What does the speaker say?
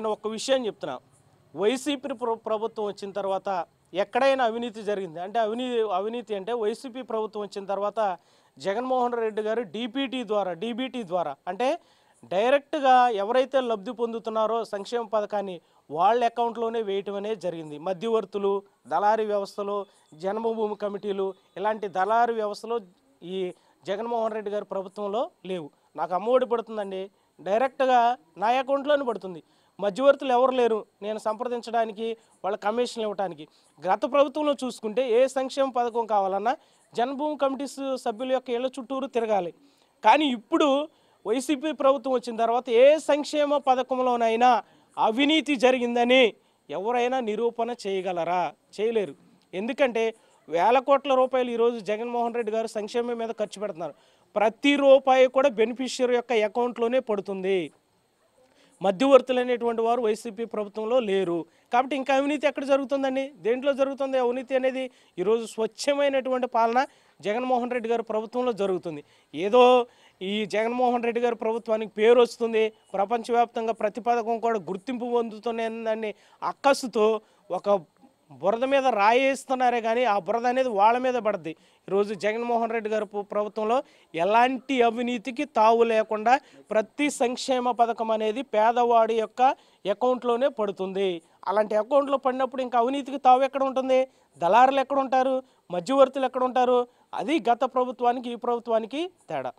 నేను ఒక విషయం చెప్తున్నా వైసీపీ ప్రభుత్వం వచ్చిన తర్వాత ఎక్కడైనా అవినీతి జరిగింది అంటే అవినీతి అవినీతి అంటే వైసీపీ ప్రభుత్వం వచ్చిన తర్వాత జగన్మోహన్ రెడ్డి గారు డీపీటీ ద్వారా డీబీటీ ద్వారా అంటే డైరెక్ట్గా ఎవరైతే లబ్ధి పొందుతున్నారో సంక్షేమ పథకాన్ని వాళ్ళ అకౌంట్లోనే వేయటం అనేది జరిగింది మధ్యవర్తులు దళారీ వ్యవస్థలు జన్మభూమి కమిటీలు ఇలాంటి దళారీ వ్యవస్థలు ఈ జగన్మోహన్ రెడ్డి గారి ప్రభుత్వంలో లేవు నాకు అమ్మఒడి పడుతుందండి డైరెక్ట్గా నా అకౌంట్లోనే పడుతుంది మధ్యవర్తులు ఎవరు లేరు నేను సంప్రదించడానికి వాళ్ళ కమిషన్లు ఇవ్వడానికి గత ప్రభుత్వంలో చూసుకుంటే ఏ సంక్షేమ పథకం కావాలన్నా జన్మభూమి కమిటీస్ సభ్యుల యొక్క ఇళ్ళ చుట్టూరు తిరగాలి కానీ ఇప్పుడు వైసీపీ ప్రభుత్వం వచ్చిన తర్వాత ఏ సంక్షేమ పథకంలోనైనా అవినీతి జరిగిందని ఎవరైనా నిరూపణ చేయగలరా చేయలేరు ఎందుకంటే వేల కోట్ల రూపాయలు ఈరోజు జగన్మోహన్ రెడ్డి గారు సంక్షేమం మీద ఖర్చు పెడుతున్నారు ప్రతి రూపాయి కూడా బెనిఫిషియరీ యొక్క అకౌంట్లోనే పడుతుంది మధ్యవర్తులు అనేటువంటి వారు వైసీపీ ప్రభుత్వంలో లేరు కాబట్టి ఇంకా అవినీతి ఎక్కడ జరుగుతుందండి దేంట్లో జరుగుతుంది అవినీతి అనేది ఈరోజు స్వచ్ఛమైనటువంటి పాలన జగన్మోహన్ రెడ్డి గారి ప్రభుత్వంలో జరుగుతుంది ఏదో ఈ జగన్మోహన్ రెడ్డి గారి ప్రభుత్వానికి పేరు వస్తుంది ప్రపంచవ్యాప్తంగా ప్రతి పథకం కూడా గుర్తింపు దాన్ని అక్కసుతో ఒక బురద మీద రాయేస్తున్నారే కానీ ఆ బురద అనేది వాళ్ళ మీద పడుద్ది ఈరోజు జగన్మోహన్ రెడ్డి గారు ప్రభుత్వంలో ఎలాంటి అవినీతికి తావు లేకుండా ప్రతి సంక్షేమ పథకం అనేది పేదవాడి యొక్క అకౌంట్లోనే పడుతుంది అలాంటి అకౌంట్లో పడినప్పుడు ఇంకా అవినీతికి తావు ఎక్కడ ఉంటుంది దళారులు ఎక్కడ ఉంటారు మధ్యవర్తులు ఎక్కడ ఉంటారు అది గత ప్రభుత్వానికి ఈ ప్రభుత్వానికి తేడా